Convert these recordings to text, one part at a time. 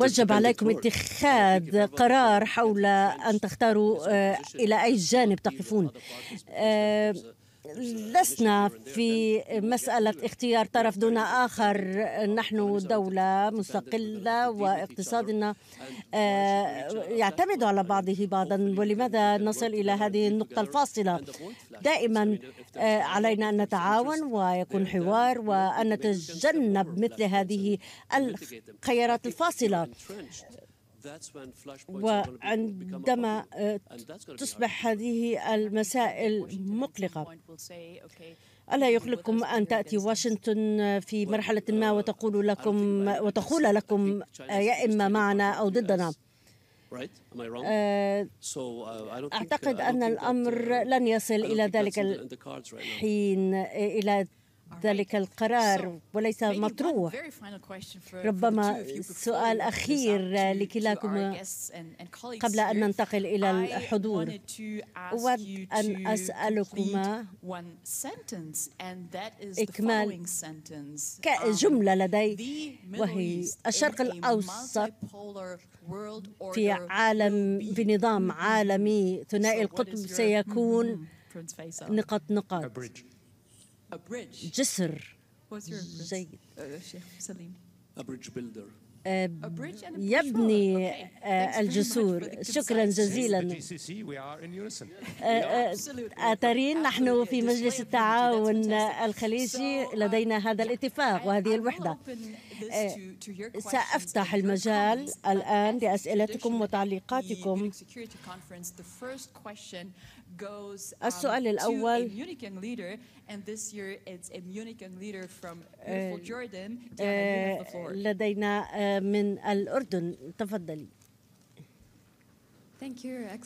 وجب عليكم اتخاذ قرار حول أن تختاروا إلى أي جانب تقفون لسنا في مسألة اختيار طرف دون آخر نحن دولة مستقلة واقتصادنا آه، يعتمد على بعضه بعضا ولماذا نصل إلى هذه النقطة الفاصلة دائما آه، علينا أن نتعاون ويكون حوار وأن نتجنب مثل هذه الخيارات الفاصلة وعندما آه، تصبح هذه المسائل مقلقة ألا يقلقكم أن تأتي واشنطن في مرحلة ما وتقول لكم وتقول لكم آه، يا إما معنا أو ضدنا آه، uh, أعتقد uh, أن الأمر uh, لن يصل إلى ذلك الحين إلى ذلك القرار وليس مطروح ربما سؤال أخير لكلاكما قبل أن ننتقل إلى الحضور أود أن أسألكما إكمال um, جملة لدي وهي الشرق الأوسط في عالم في نظام عالمي ثنائي القطب سيكون hmm, نقط نقاط جسر جيد الشيخ سليم يبني الجسور شكرا جزيلا آه، آه، آترين نحن في مجلس التعاون الخليجي uh, لدينا هذا الاتفاق وهذه الوحدة آه، سأفتح المجال الآن لأسئلتكم وتعليقاتكم Um, السؤال الأول آه، آه، لدينا آه، من الأردن تفضلي uh,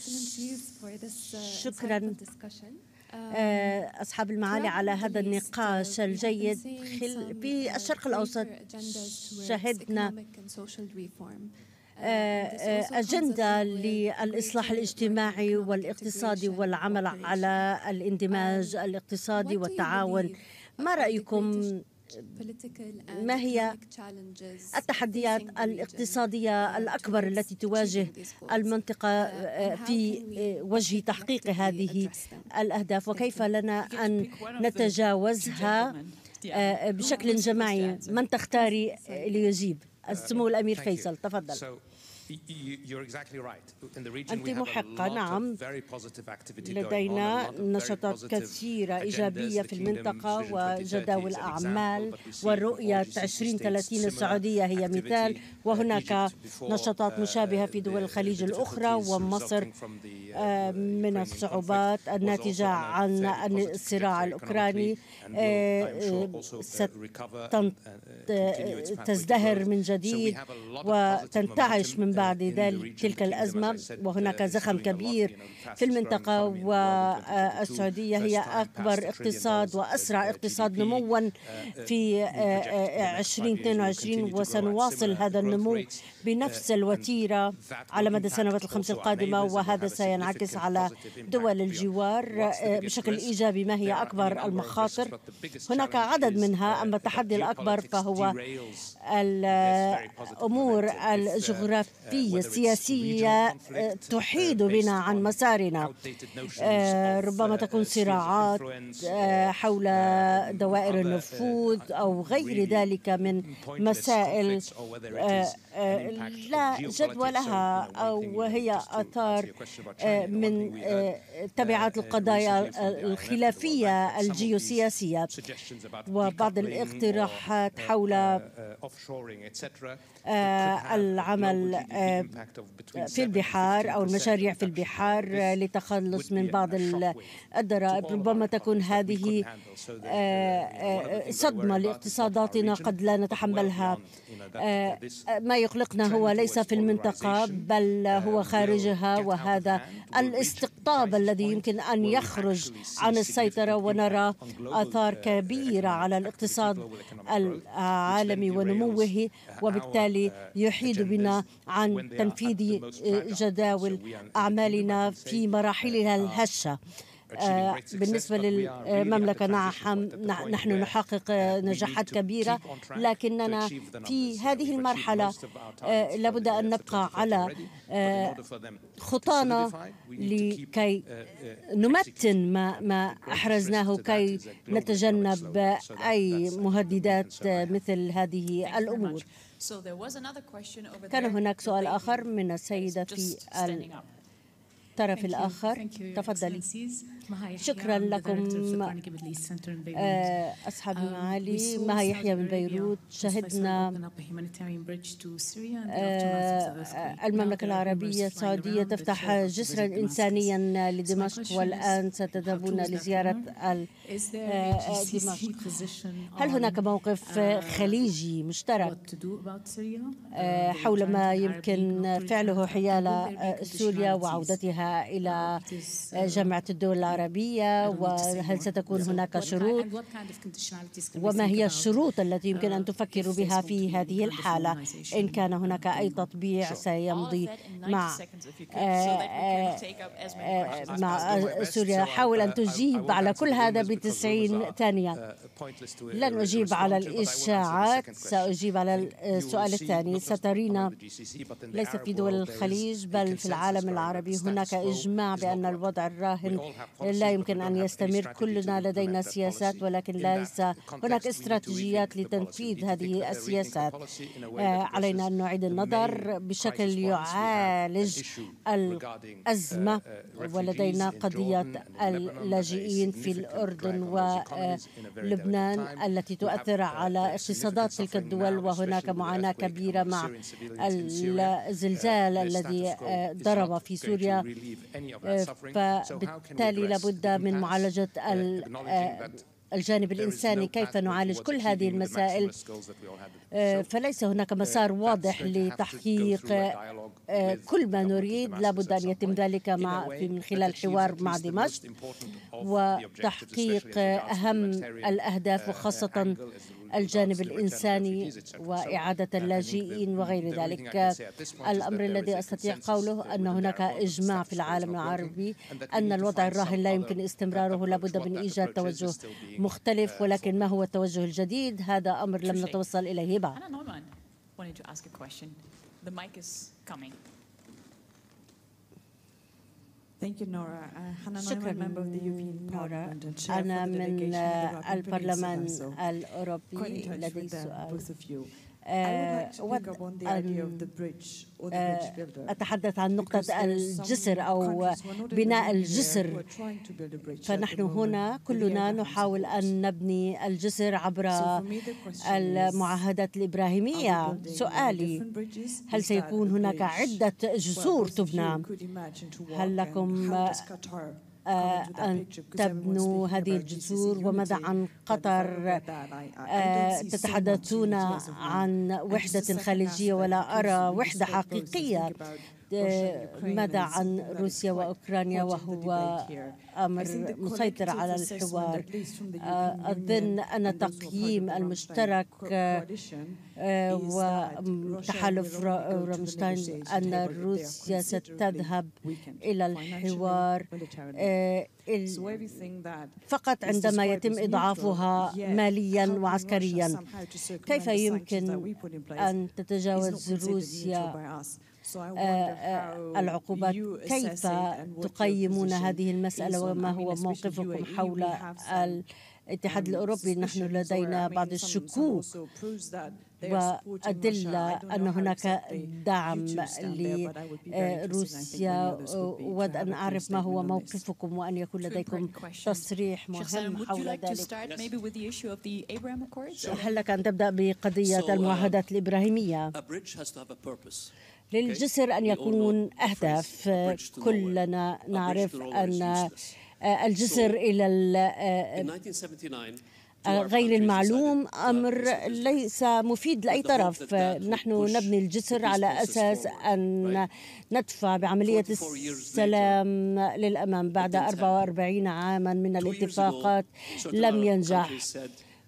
شكرا um, أصحاب المعالي على هذا النقاش uh, الجيد في الشرق الأوسط شهدنا آه، آه، أجندة للإصلاح الاجتماعي والاقتصادي والعمل على الاندماج الاقتصادي والتعاون ما رأيكم ما هي التحديات الاقتصادية الأكبر التي تواجه المنطقة آه، في وجه تحقيق هذه الأهداف وكيف لنا أن نتجاوزها بشكل جماعي من تختاري ليجيب السمو الأمير فيصل تفضل أنت محقة نعم لدينا نشاطات كثيرة إيجابية في المنطقة وجداول أعمال ورؤية 2030 السعودية هي مثال وهناك نشاطات uh, مشابهة في دول الخليج الأخرى ومصر من الصعوبات الناتجة عن الصراع الأوكراني آه، uh, ستزدهر uh, من جديد وتنتعش من بعد uh, ذلك تلك الأزمة وهناك زخم كبير في المنطقة والسعودية هي أكبر اقتصاد وأسرع اقتصاد نموا في 2022 وسنواصل هذا النمو بنفس الوتيرة على مدى السنوات الخمس القادمة وهذا سينعكس تنعكس على دول الجوار بشكل إيجابي ما هي أكبر المخاطر هناك عدد منها أما التحدي الأكبر فهو الأمور uh, الجغرافية uh, السياسية uh, تحيد بنا عن مسارنا ربما تكون صراعات حول um, دوائر النفوذ أو غير ذلك من مسائل لا جدوى لها أو هي أثار من آه، آه، تبعات آه، القضايا الخلافية الجيوسياسية وبعض الاقتراحات حول العمل في البحار أو المشاريع في البحار لتخلص من بعض الضرائب ربما تكون هذه uh, صدمة لاقتصاداتنا قد لا نتحملها uh, ما يقلقنا هو ليس في المنطقة بل هو uh, خارجها وهذا الاستقطاب الذي يمكن أن يخرج عن السيطرة ونرى آثار كبيرة على الاقتصاد العالمي ونموه وبالتالي يحيد بنا عن تنفيذ جداول أعمالنا في مراحلها الهشة آه، بالنسبة للمملكة نعم, نعم، نحن نحقق نجاحات كبيرة لكننا في هذه المرحلة آه، لابد أن نبقى على آه، خطانا لكي نمتن uh, uh, ما, ما أحرزناه كي نتجنب أي مهددات مثل هذه الأمور كان هناك سؤال آخر من السيدة في الطرف الآخر تفضلي شكرا لكم آه، أصحاب المعالي مها يحيى من بيروت شهدنا آه، المملكة العربية السعودية تفتح جسرا إنسانيا لدمشق والآن ستذهبون لزيارة آه، دمشق هل هناك موقف uh, خليجي مشترك uh, حول ما يمكن فعله حيال سوريا وعودتها إلى uh, جامعة الدول العربية وهل ستكون هناك شروط وما هي الشروط التي يمكن أن uh, تفكروا بها في هذه الحالة إن كان هناك أي تطبيع سيمضي مع آه، آه، مع آه، سوريا uh, حاول أن تجيب على كل هذا ب 90 ثانية لن أجيب على الإشاعات سأجيب على السؤال الثاني سترينا ليس في دول الخليج بل في العالم العربي هناك إجماع بأن الوضع الراهن لا يمكن أن يستمر كلنا لدينا سياسات ولكن ليس هناك استراتيجيات لتنفيذ هذه السياسات آه، علينا أن نعيد النظر بشكل يعالج uh, الأزمة uh, ولدينا قضية اللاجئين في الأردن ولبنان التي تؤثر uh, على اقتصادات تلك الدول وهناك معاناة كبيرة مع الزلزال الذي ضرب في سوريا آه، فبالتالي لابد من معالجة آه، الجانب الإنساني كيف نعالج كل هذه المسائل آه، فليس هناك uh, مسار واضح لتحقيق كل ما نريد لابد أن يتم ذلك مع من خلال حوار مع دمشق وتحقيق أهم الأهداف uh, وخاصة الجانب الإنساني وإعادة اللاجئين وغير ذلك الأمر الذي أستطيع قوله أن هناك إجماع في العالم العربي أن الوضع الراهن لا يمكن استمراره لابد من إيجاد توجه آه، مختلف ولكن ما هو التوجه الجديد هذا أمر لم نتوصل إليه بعد Thank you, Nora. حنا شكرا نورا أنا من البرلمان الأوروبي لدي سؤال آه، آه، أتحدث عن نقطة الجسر أو بناء الجسر فنحن هنا كلنا نحاول أن نبني الجسر عبر المعاهدات الإبراهيمية سؤالي هل سيكون هناك عدة جسور تبنى هل لكم آه، أن تبنوا هذه الجسور وماذا عن قطر آه، تتحدثون عن وحدة خليجية ولا أرى وحدة حقيقية آه، ماذا عن روسيا وأوكرانيا وهو أمر آه، مسيطر على الحوار آه، أظن أن تقييم المشترك وتحالف رامشتاين أن روسيا ستذهب إلى الحوار فقط عندما يتم إضعافها ماليا وعسكريا كيف يمكن أن تتجاوز روسيا آه، آه، العقوبات كيف تقيمون هذه المسألة وما هو موقفكم حول الاتحاد um, الأوروبي نحن لدينا بعض الشكوك وأدلة أن هناك دعم لروسيا أود أن أعرف ما هو موقفكم وأن يكون لديكم تصريح مهم حول ذلك هل لك أن تبدأ بقضية um, المعاهدات الإبراهيمية للجسر أن يكون أهداف كلنا نعرف أن آه، الجسر إلى آه، آه، غير المعلوم أمر ليس مفيد لأي طرف نحن نبني الجسر على أساس أن ندفع بعملية السلام للأمام بعد 44 عاما من الاتفاقات لم ينجح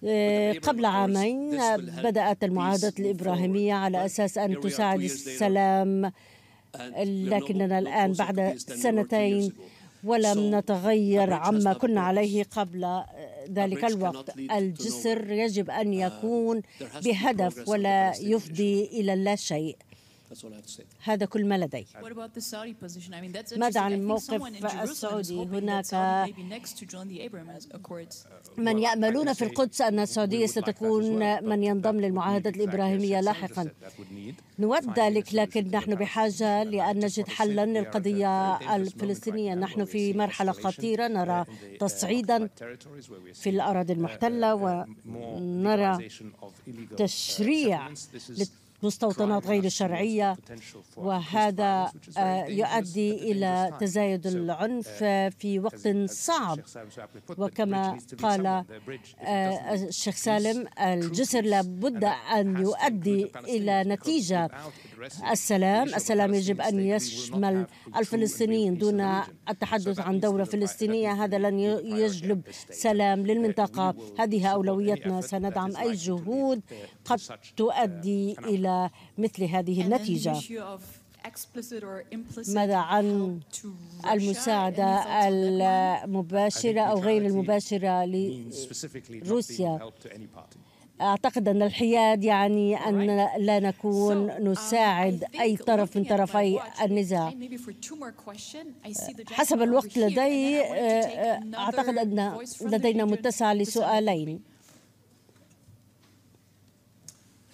آه، قبل عامين بدأت المعاهدات الإبراهيمية على أساس أن تساعد السلام لكننا الآن بعد سنتين ولم نتغير عما كنا عليه قبل آه، ذلك الوقت الجسر يجب أن uh, يكون بهدف ولا يفضي إلى لا شيء هذا كل ما لدي ماذا عن الموقف السعودي هناك من يأملون في القدس أن السعودية ستكون من ينضم للمعاهدة الإبراهيمية لاحقا نود ذلك لكن نحن بحاجة لأن نجد حلا للقضية الفلسطينية نحن في مرحلة خطيرة نرى uh, تصعيدا في الأراضي uh, المحتلة uh, ونرى تشريع مستوطنات غير شرعية وهذا آه، يؤدي إلى تزايد العنف آه، في وقت صعب وكما قال آه، الشيخ سالم الجسر لابد أن يؤدي إلى نتيجة السلام السلام يجب أن يشمل الفلسطينيين دون التحدث عن دولة فلسطينية هذا لن يجلب سلام للمنطقة هذه أولويتنا سندعم أي جهود قد تؤدي إلى إلى مثل هذه النتيجة ماذا عن المساعدة المباشرة أو غير المباشرة لروسيا أعتقد أن الحياد يعني أن لا نكون um, نساعد أي طرف من طرفي النزاع حسب الوقت لدي آه، آه، أعتقد أن لدينا متسع لسؤالين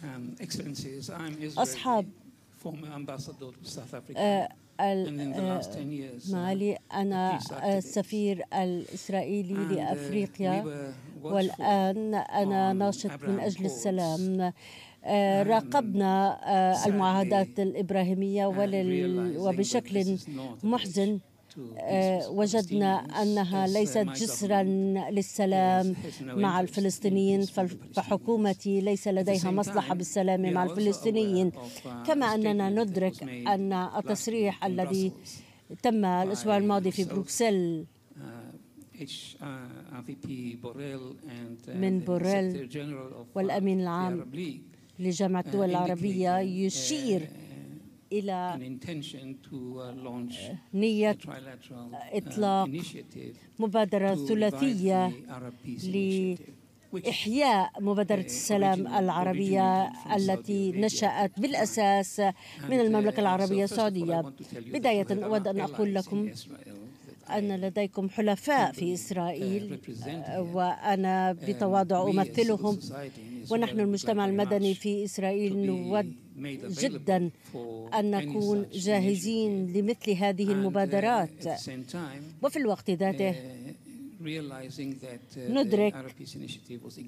Um, أصحاب آه، آه، uh, معالي أنا آه، السفير الإسرائيلي uh, لأفريقيا والآن أنا ناشط من أجل السلام راقبنا المعاهدات الإبراهيمية وبشكل محزن آه، وجدنا أنها ليست جسرا للسلام مع الفلسطينيين فحكومتي ليس لديها مصلحة بالسلام مع uh, الفلسطينيين uh, كما أننا ندرك أن التصريح الذي تم الأسبوع الماضي في بروكسل uh, من بوريل والأمين العام لجامعة الدول العربية يشير إلى uh, آه، نية uh, إطلاق مبادرة ثلاثية لاحياء مبادرة uh, السلام العربية التي نشأت بالأساس من المملكة العربية السعودية بداية أود أن أقول لكم أن لديكم حلفاء في إسرائيل آه، وأنا بتواضع أمثلهم ونحن المجتمع المدني في إسرائيل نود جدا أن نكون جاهزين لمثل هذه uh, المبادرات وفي الوقت uh, ذاته uh, ندرك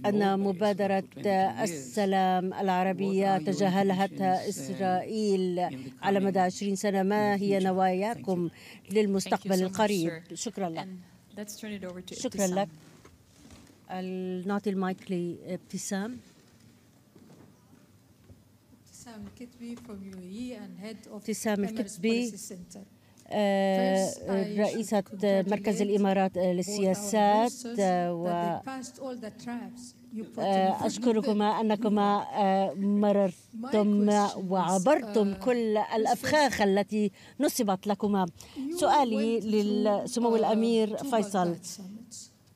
أن مبادرة السلام العربية تجاهلتها إسرائيل على مدى 20 سنة ما هي نواياكم للمستقبل القريب شكرا لك شكرا لك نعطي المايك لابتسام ابتسام الكتبي from UAE and head of ابتسام الكتبي آه، رئيسة مركز الإمارات للسياسات آه، و آه، أشكركما أنكما مررتم وعبرتم uh, كل الأفخاخ التي نصبت لكما سؤالي لسمو الأمير فيصل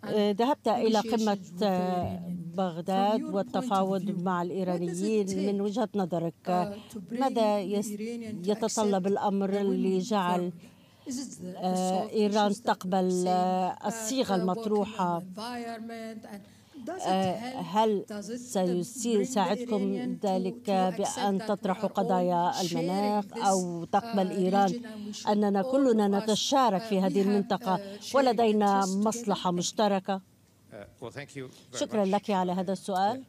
آه، ذهبت إلى قمة آه، بغداد والتفاوض مع الإيرانيين من وجهة نظرك uh, ماذا يتطلب الأمر لجعل آه، إيران تقبل uh, الصيغة المطروحة آه، هل سيساعدكم ذلك بأن تطرحوا قضايا المناخ أو تقبل uh, إيران أننا كلنا uh, نتشارك في هذه المنطقة uh, ولدينا مصلحة مشتركة شكرا لك على هذا السؤال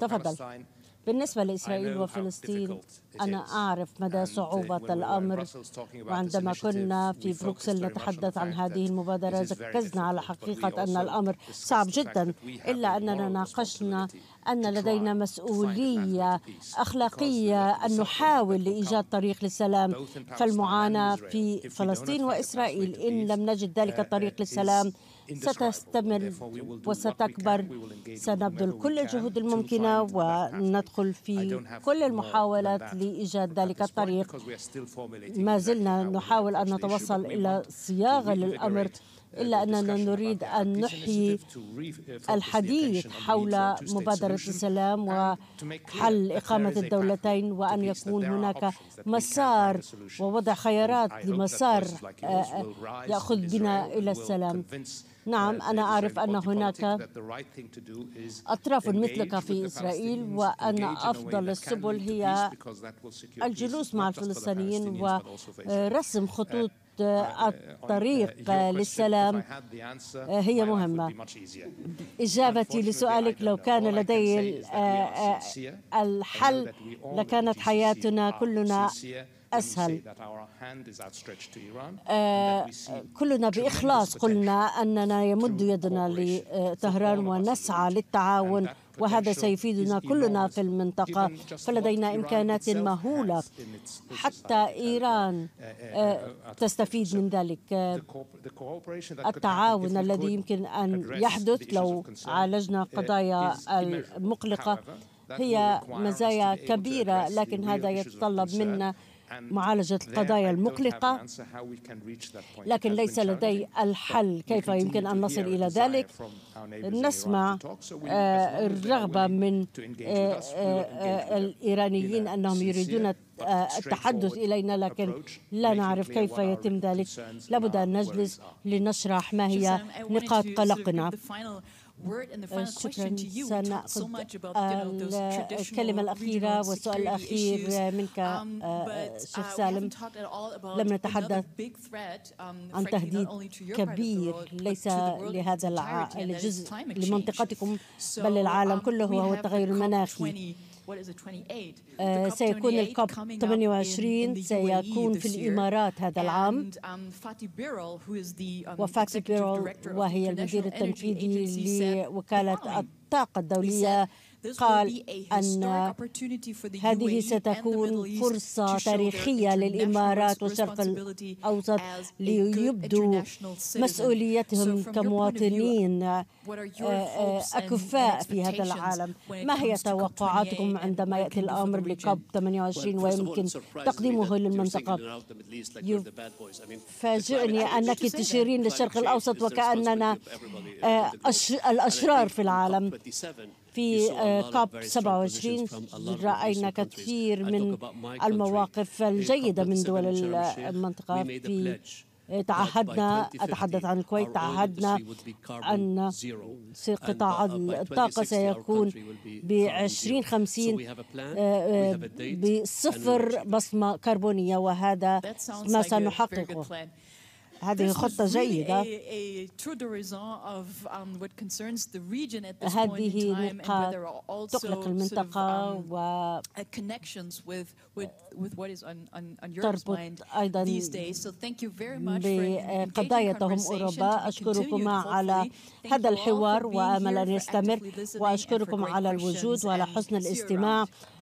تفضل بالنسبة لإسرائيل وفلسطين أنا أعرف مدى uh, صعوبة الأمر وعندما كنا في بروكسل نتحدث عن هذه المبادرة ركزنا على حقيقة أن الأمر صعب جدا إلا أننا ناقشنا أن لدينا مسؤولية أخلاقية أن نحاول لإيجاد طريق للسلام فالمعاناة في فلسطين وإسرائيل إن لم نجد ذلك الطريق للسلام ستستمر وستكبر سنبذل كل الجهود الممكنة وندخل في كل المحاولات لإيجاد ذلك الطريق ما زلنا نحاول أن نتوصل إلى صياغة للأمر إلا أننا نريد أن نحيي الحديث حول مبادرة السلام وحل إقامة الدولتين وأن يكون هناك مسار ووضع خيارات لمسار آه، آه، يأخذ بنا إلى السلام نعم أنا أعرف أن هناك أطراف مثلك في إسرائيل وأن أفضل السبل هي الجلوس مع الفلسطينيين ورسم خطوط الطريق للسلام آه، هي مهمة إجابتي لسؤالك لو كان لدي آه، آه، الحل لكانت حياتنا كلنا أسهل آه، كلنا بإخلاص قلنا أننا يمد يدنا لطهران آه، ونسعى للتعاون وهذا سيفيدنا كلنا في المنطقة فلدينا إمكانات مهولة حتى uh, إيران uh, uh, آه، تستفيد من ذلك التعاون الذي يمكن أن يحدث لو عالجنا قضايا المقلقة هي مزايا كبيرة لكن هذا يتطلب منا معالجة القضايا المقلقة لكن ليس لدي الحل كيف يمكن أن نصل إلى ذلك نسمع آه، الرغبة من آه، آه، الإيرانيين أنهم يريدون التحدث إلينا لكن لا نعرف كيف يتم ذلك لابد أن نجلس لنشرح ما هي نقاط قلقنا آه، شكرا سنأخذ الكلمة الأخيرة والسؤال الأخير منك um, آه، آه، uh, شيخ سالم لم نتحدث um, عن تهديد كبير ليس لهذا الجزء لمنطقتكم بل للعالم um, كله وهو التغير المناخي آه، سيكون الكوب 28 e سيكون في الإمارات هذا العام um, um, وفاتي بيرل وهي المدير التنفيذي لوكالة الطاقة الدولية قال أن e هذه ستكون فرصة تاريخية للإمارات والشرق الأوسط ليبدوا مسؤوليتهم كمواطنين آه، آه، أكفاء في هذا العالم ما هي توقعاتكم عندما يأتي الأمر لكوب 28 ويمكن تقديمه للمنطقة يفاجئني أنك تشيرين للشرق الأوسط وكأننا uh, آه، الأشرار في العالم في كوب آه، 27 رأينا كثير من المواقف الجيدة من دول المنطقة في تعهدنا أتحدث عن الكويت تعهدنا أن قطاع uh, الطاقة سيكون ب 2050 آه، آه، بصفر بصمة كربونية وهذا ما سنحققه هذه خطة جيدة um, هذه تقلق المنطقة um, و uh, تربط أيضا بقضايتهم أوروبا أشكركم على هذا الحوار وآمل أن يستمر وأشكركم على الوجود وعلى حسن الاستماع